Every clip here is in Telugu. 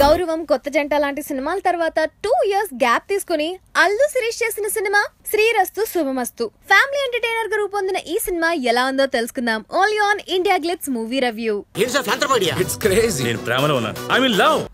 గౌరవం కొత్త జంట లాంటి సినిమాల తర్వాత టూ ఇయర్స్ గ్యాప్ తీసుకుని అల్లు శిరీష్ చేసిన సినిమా శ్రీరస్తు శుభమస్తు ఫ్యామిలీ ఎంటర్టైనర్ గా రూపొందిన ఈ సినిమా ఎలా ఉందో తెలుసుకుందాం only on India glitz movie review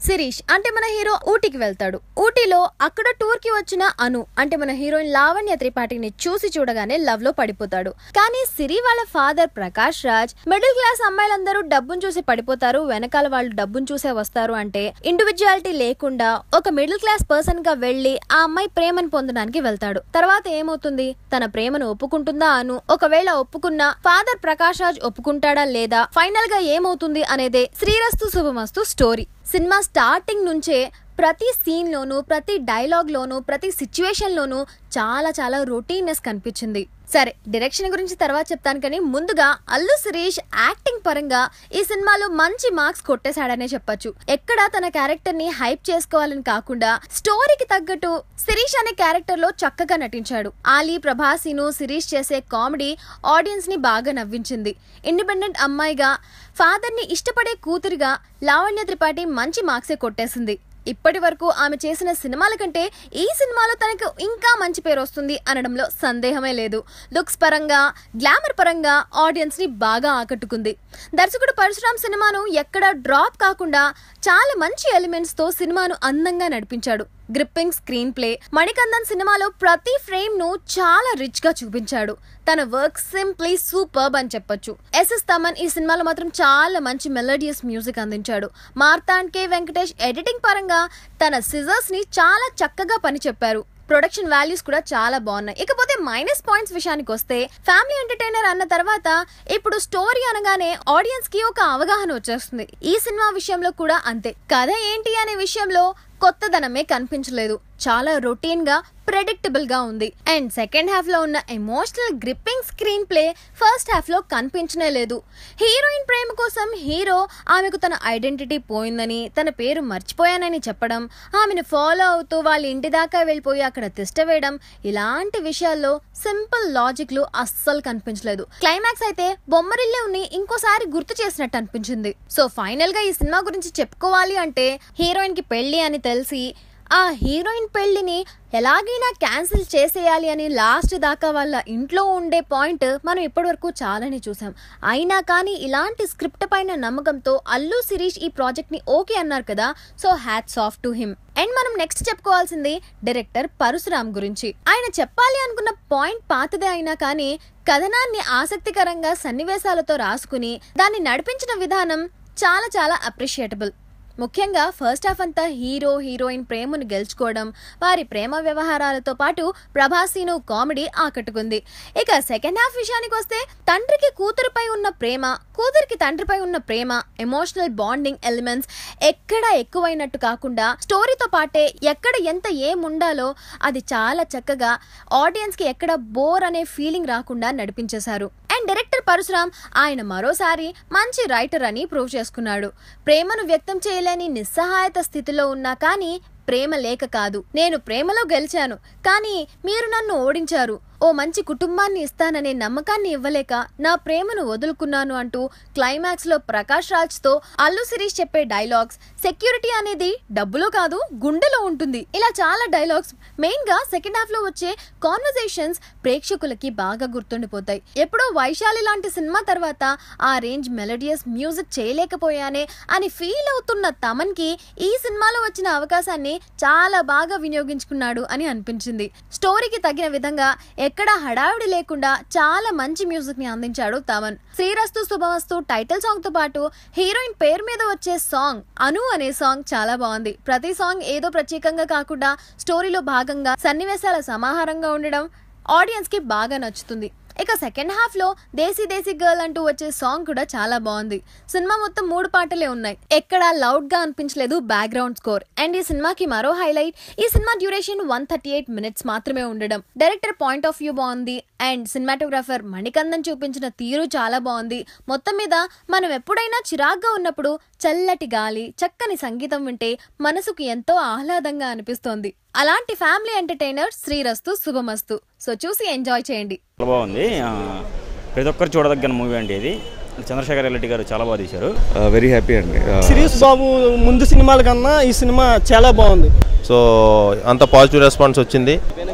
Sirish అంటే మన హీరో ఊటీకి వెళ్తాడు ఊటీలో అక్కడ టూర్ కి వచ్చిన అను అంటే మన హీరోయిన్ లావణ్య త్రిపాఠిని చూసి చూడగానే లవ్ లో పడిపోతాడు కానీ సిరి వాళ్ళ father Prakash Raj middle class అమ్మాయిలందరూ డబ్బును చూసి పడిపోతారు వెనకాల వాళ్ళు డబ్బును చూసే వస్తారు అంటే ఇండివిజువాలిటీ లేకుండా ఒక మిడిల్ క్లాస్ పర్సన్ గా వెళ్లి ఆ అమ్మాయి ప్రేమను పొందడానికి వెళ్తాడు తర్వాత ఏమవుతుంది తన ప్రేమను ఒప్పుకుంటుందా అను ఒకవేళ ఒప్పుకున్నా ఫాదర్ ప్రకాష్ రాజ్ ఒప్పుకుంటాడా లేదా ఫైనల్ గా ఏమవుతుంది అనేదే శ్రీరస్తు శుభమస్తు స్టోరీ సినిమా స్టార్టింగ్ నుంచే ప్రతి సీన్లోనూ ప్రతి డైలాగ్లోనూ ప్రతి సిచ్యువేషన్లోనూ చాలా చాలా రొటీన్నెస్ కనిపించింది సరే డైరెక్షన్ గురించి తర్వాత చెప్తాను కానీ ముందుగా అల్లు శిరీష్ యాక్టింగ్ పరంగా ఈ సినిమాలో మంచి మార్క్స్ కొట్టేశాడనే చెప్పొచ్చు ఎక్కడ తన క్యారెక్టర్ ని హైప్ చేసుకోవాలని కాకుండా స్టోరీకి తగ్గట్టు శిరీష్ అనే క్యారెక్టర్ లో చక్కగా నటించాడు ఆలీ ప్రభాసిను శిరీష్ చేసే కామెడీ ఆడియన్స్ ని బాగా నవ్వించింది ఇండిపెండెంట్ అమ్మాయిగా ఫాదర్ ని ఇష్టపడే కూతురుగా లావణ్య త్రిపాఠి మంచి మార్క్సే కొట్టేసింది ఇప్పటి వరకు ఆమె చేసిన సినిమాల కంటే ఈ సినిమాలో తనకు ఇంకా మంచి పేరు వస్తుంది అనడంలో సందేహమే లేదు లుక్స్ పరంగా గ్లామర్ పరంగా ఆడియన్స్ని బాగా ఆకట్టుకుంది దర్శకుడు పరశురామ్ సినిమాను ఎక్కడా డ్రాప్ కాకుండా చాలా మంచి ఎలిమెంట్స్తో సినిమాను అందంగా నడిపించాడు గ్రిప్పింగ్ స్క్రీన్ ప్లే మణికందన్ సినిమాలో ప్రతి ఫ్రేమ్ ను చాలా రిచ్ గా చూపించాడు తన వర్క్ సింప్లీ సూపర్బ్ అని చెప్పొచ్చు ఎస్ఎస్ తమన్ ఈ సినిమాలో మాత్రం చాలా మంచి మెలోడియస్ మ్యూజిక్ అందించాడు మార్తాండ్ కే వెంకటేష్ ఎడిటింగ్ పరంగా తన సిజర్స్ ని చాలా చక్కగా పని చెప్పారు ప్రొడక్షన్ వాల్యూస్ కూడా చాలా బాగున్నాయి ఇకపోతే మైనస్ పాయింట్స్ విషయానికి వస్తే ఫ్యామిలీ ఎంటర్టైనర్ అన్న తర్వాత ఇప్పుడు స్టోరీ అనగానే ఆడియన్స్ కి ఒక అవగాహన వచ్చేస్తుంది ఈ సినిమా విషయంలో కూడా అంతే కథ ఏంటి అనే విషయంలో కొత్తదనమే కనిపించలేదు చాలా రొటీన్ గా ప్రెడిక్టబుల్ గా ఉంది అండ్ సెకండ్ హాఫ్ లో ఉన్న emotional gripping screenplay first half లో కనిపించనే లేదు హీరోయిన్ ప్రేమ కోసం హీరో ఆమెకు తన ఐడెంటిటీ పోయిందని తన పేరు మర్చిపోయానని చెప్పడం ఆమెను ఫాలో అవుతూ వాళ్ళ ఇంటి దాకా వెళ్ళిపోయి అక్కడ తిష్టవేయడం ఇలాంటి విషయాల్లో సింపుల్ లాజిక్లు అస్సలు కనిపించలేదు క్లైమాక్స్ అయితే బొమ్మరిల్లే ఉన్ని ఇంకోసారి గుర్తు చేసినట్టు అనిపించింది సో ఫైనల్ గా ఈ సినిమా గురించి చెప్పుకోవాలి అంటే హీరోయిన్ కి పెళ్లి అని తెలిసి ఆ హీరోయిన్ పెళ్ళిని ఎలాగైనా క్యాన్సిల్ చేసేయాలి అని లాస్ట్ దాకా వాళ్ళ ఇంట్లో ఉండే పాయింట్ మనం ఇప్పటివరకు చాలానే చూసాం అయినా కానీ ఇలాంటి స్క్రిప్ట్ పైన నమ్మకంతో అల్లు శిరీష్ ఈ ప్రాజెక్ట్ని ఓకే అన్నారు కదా so hats off to him and మనం నెక్స్ట్ చెప్పుకోవాల్సింది డైరెక్టర్ పరశురామ్ గురించి ఆయన చెప్పాలి అనుకున్న పాయింట్ పాతదే అయినా కానీ కథనాన్ని ఆసక్తికరంగా సన్నివేశాలతో రాసుకుని దాన్ని నడిపించిన విధానం చాలా చాలా అప్రిషియేటబుల్ ముఖ్యంగా ఫస్ట్ హాఫ్ అంతా హీరో హీరోయిన్ ప్రేమను గెలుచుకోవడం వారి ప్రేమ వ్యవహారాలతో పాటు ప్రభాసీను కామెడీ ఆకట్టుకుంది ఇక సెకండ్ హాఫ్ విషయానికి వస్తే తండ్రికి కూతురుపై ఉన్న ప్రేమ కూతురికి తండ్రిపై ఉన్న ప్రేమ ఎమోషనల్ బాండింగ్ ఎలిమెంట్స్ ఎక్కడ ఎక్కువైనట్టు కాకుండా స్టోరీతో పాటే ఎక్కడ ఎంత ఏముండాలో అది చాలా చక్కగా ఆడియన్స్కి ఎక్కడ బోర్ అనే ఫీలింగ్ రాకుండా నడిపించేశారు అండ్ డైరెక్టర్ పరశురామ్ ఆయన మరోసారి మంచి రైటర్ అని ప్రూవ్ చేసుకున్నాడు ప్రేమను వ్యక్తం చేయలేని నిస్సహాయత స్థితిలో ఉన్నా కానీ ప్రేమ లేక కాదు నేను ప్రేమలో గెలిచాను కానీ మీరు నన్ను ఓడించారు ఓ మంచి కుటుంబాన్ని ఇస్తాననే నమ్మకాన్ని ఇవ్వలేక నా ప్రేమను వదులుకున్నాను అంటూ క్లైమాక్స్లో ప్రకాష్ తో అల్లు శిరీష్ చెప్పే డైలాగ్స్ సెక్యూరిటీ అనేది డబ్బులో కాదు గుండెలో ఉంటుంది ఇలా చాలా డైలాగ్స్ మెయిన్గా సెకండ్ హాఫ్లో వచ్చే కాన్వర్జేషన్స్ ప్రేక్షకులకి బాగా గుర్తుండిపోతాయి ఎప్పుడో వైశాలి లాంటి సినిమా తర్వాత ఆ రేంజ్ మెలోడియస్ మ్యూజిక్ చేయలేకపోయానే అని ఫీల్ అవుతున్న తమన్కి ఈ సినిమాలో వచ్చిన అవకాశాన్ని చాలా బాగా వినియోగించుకున్నాడు అని అనిపించింది స్టోరీకి తగిన విధంగా ఎక్కడ హడావిడి లేకుండా చాలా మంచి మ్యూజిక్ ని అందించాడు తమన్ శ్రీరస్తు శుభవస్తు టైటిల్ సాంగ్ తో పాటు హీరోయిన్ పేరు మీద వచ్చే సాంగ్ అను అనే సాంగ్ చాలా బాగుంది ప్రతి సాంగ్ ఏదో ప్రత్యేకంగా కాకుండా స్టోరీలో భాగంగా సన్నివేశాల సమాహారంగా ఉండడం ఆడియన్స్ కి బాగా నచ్చుతుంది ఇక సెకండ్ హాఫ్లో దేశీ దేశీ గర్ల్ అంటూ వచ్చే సాంగ్ కూడా చాలా బాగుంది సినిమా మొత్తం మూడు పాటలే ఉన్నాయి ఎక్కడ లౌడ్గా అనిపించలేదు బ్యాక్గ్రౌండ్ స్కోర్ అండ్ ఈ సినిమాకి మరో హైలైట్ ఈ సినిమా duration one thirty eight minutes మాత్రమే ఉండడం డైరెక్టర్ పాయింట్ ఆఫ్ వ్యూ బాగుంది అండ్ సినిమాటోగ్రాఫర్ మణికందన్ చూపించిన తీరు చాలా బాగుంది మొత్తం మీద మనం ఎప్పుడైనా చిరాగ్గా ఉన్నప్పుడు చల్లటి గాలి చక్కని సంగీతం వింటే మనసుకు ఎంతో ఆహ్లాదంగా అనిపిస్తోంది అలాంటి ఫ్యామిలీ ఎంటర్టైనర్ శ్రీరస్తు శుభమస్తు సో చూసి ఎంజాయ్ చేయండి చాలా బాగుంది ప్రతి ఒక్కరు చూడదగ్గన మూవీ అండి ఇది చంద్రశేఖర్ రెడ్డి గారు చాలా బాగా తీశారు వెరీ హ్యాపీ అండి సిరీస్ బాబు ముందు సినిమాల కన్నా ఈ సినిమా చాలా బాగుంది సో అంత పాజిటివ్ రెస్పాన్స్ వచ్చింది